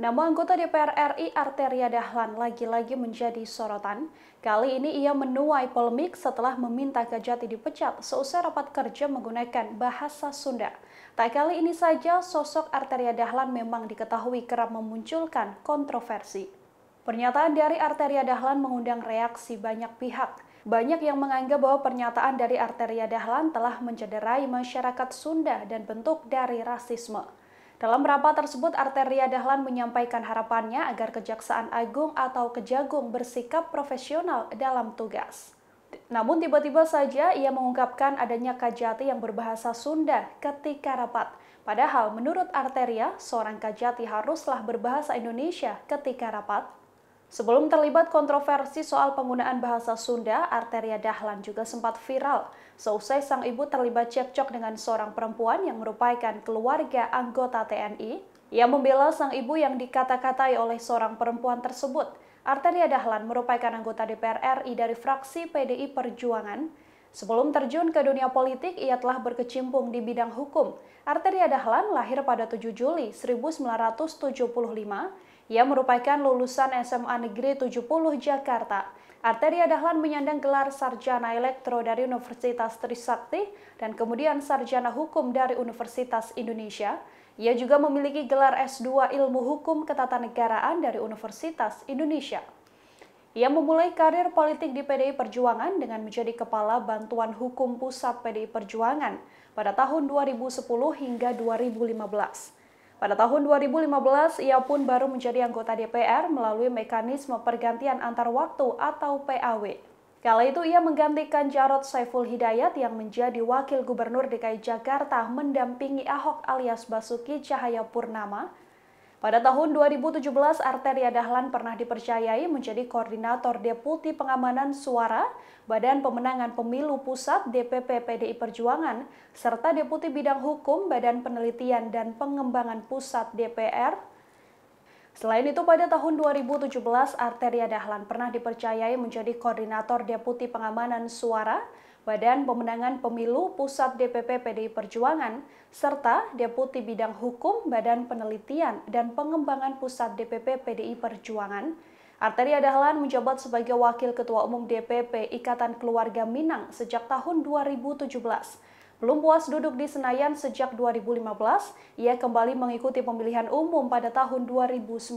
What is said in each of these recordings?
Nama anggota DPR RI Arteria Dahlan lagi-lagi menjadi sorotan. Kali ini ia menuai polemik setelah meminta Kejati dipecat seusai rapat kerja menggunakan bahasa Sunda. Tak kali ini saja sosok Arteria Dahlan memang diketahui kerap memunculkan kontroversi. Pernyataan dari Arteria Dahlan mengundang reaksi banyak pihak. Banyak yang menganggap bahwa pernyataan dari Arteria Dahlan telah mencederai masyarakat Sunda dan bentuk dari rasisme. Dalam rapat tersebut, Arteria Dahlan menyampaikan harapannya agar Kejaksaan Agung atau Kejagung bersikap profesional dalam tugas. Namun tiba-tiba saja ia mengungkapkan adanya kajati yang berbahasa Sunda ketika rapat. Padahal menurut Arteria, seorang kajati haruslah berbahasa Indonesia ketika rapat Sebelum terlibat kontroversi soal penggunaan bahasa Sunda, Arteria Dahlan juga sempat viral seusai sang ibu terlibat cekcok dengan seorang perempuan yang merupakan keluarga anggota TNI. Ia membela sang ibu yang dikata-katai oleh seorang perempuan tersebut. Arteria Dahlan merupakan anggota DPR RI dari fraksi PDI Perjuangan. Sebelum terjun ke dunia politik, ia telah berkecimpung di bidang hukum. Arteria Dahlan lahir pada 7 Juli 1975 ia merupakan lulusan SMA Negeri 70 Jakarta. Arteria Dahlan menyandang gelar sarjana elektro dari Universitas Trisakti dan kemudian sarjana hukum dari Universitas Indonesia. Ia juga memiliki gelar S2 Ilmu Hukum Ketatanegaraan dari Universitas Indonesia. Ia memulai karir politik di PDI Perjuangan dengan menjadi Kepala Bantuan Hukum Pusat PDI Perjuangan pada tahun 2010 hingga 2015. Pada tahun 2015, ia pun baru menjadi anggota DPR melalui mekanisme pergantian antar waktu atau PAW. Kala itu ia menggantikan Jarod Saiful Hidayat yang menjadi wakil gubernur DKI Jakarta mendampingi Ahok alias Basuki Cahaya Purnama pada tahun 2017, Arteria Dahlan pernah dipercayai menjadi koordinator deputi pengamanan suara Badan Pemenangan Pemilu Pusat DPP PDI Perjuangan serta deputi bidang hukum Badan Penelitian dan Pengembangan Pusat DPR Selain itu, pada tahun 2017, Arteria Dahlan pernah dipercayai menjadi koordinator deputi pengamanan suara Badan Pemenangan Pemilu Pusat DPP PDI Perjuangan, serta Deputi Bidang Hukum Badan Penelitian dan Pengembangan Pusat DPP PDI Perjuangan, Arteria Dahlan menjabat sebagai Wakil Ketua Umum DPP Ikatan Keluarga Minang sejak tahun 2017. Belum puas duduk di Senayan sejak 2015, ia kembali mengikuti pemilihan umum pada tahun 2019.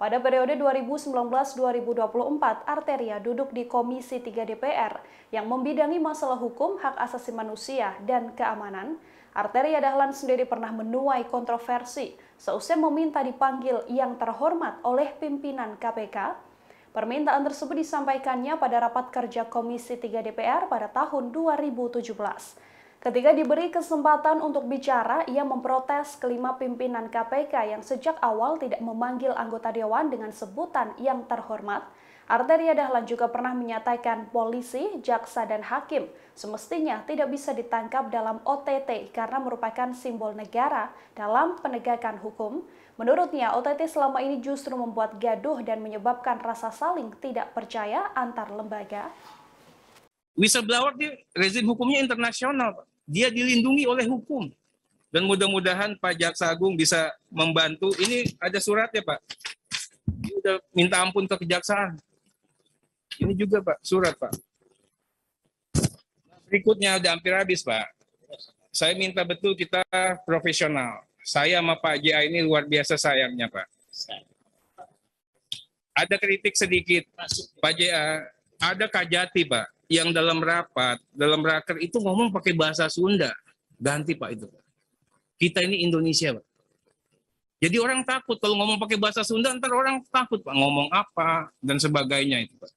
Pada periode 2019-2024, Arteria duduk di Komisi 3 DPR yang membidangi masalah hukum, hak asasi manusia, dan keamanan. Arteria Dahlan sendiri pernah menuai kontroversi seusai meminta dipanggil yang terhormat oleh pimpinan KPK. Permintaan tersebut disampaikannya pada rapat kerja Komisi 3 DPR pada tahun 2017. Ketika diberi kesempatan untuk bicara, ia memprotes kelima pimpinan KPK yang sejak awal tidak memanggil anggota dewan dengan sebutan yang terhormat. Arteria Dahlan juga pernah menyatakan polisi, jaksa, dan hakim semestinya tidak bisa ditangkap dalam OTT karena merupakan simbol negara dalam penegakan hukum. Menurutnya, OTT selama ini justru membuat gaduh dan menyebabkan rasa saling tidak percaya antar lembaga Whistleblower di rezim hukumnya internasional, Dia dilindungi oleh hukum. Dan mudah-mudahan Pak Jaksa Agung bisa membantu. Ini ada surat ya Pak. Dia udah minta ampun ke kejaksaan. Ini juga, Pak, surat, Pak. Berikutnya udah hampir habis, Pak. Saya minta betul kita profesional. Saya sama Pak JA ini luar biasa sayangnya, Pak. Ada kritik sedikit, Pak JA. Ada kajati, Pak yang dalam rapat, dalam raker itu ngomong pakai bahasa Sunda. Ganti Pak itu. Kita ini Indonesia Pak. Jadi orang takut kalau ngomong pakai bahasa Sunda ntar orang takut Pak ngomong apa dan sebagainya itu Pak.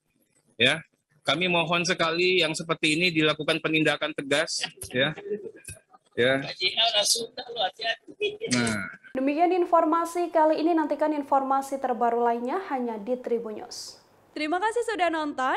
Ya. Kami mohon sekali yang seperti ini dilakukan penindakan tegas ya. Ya. Nah. Demikian informasi kali ini nantikan informasi terbaru lainnya hanya di Tribun Terima kasih sudah nonton.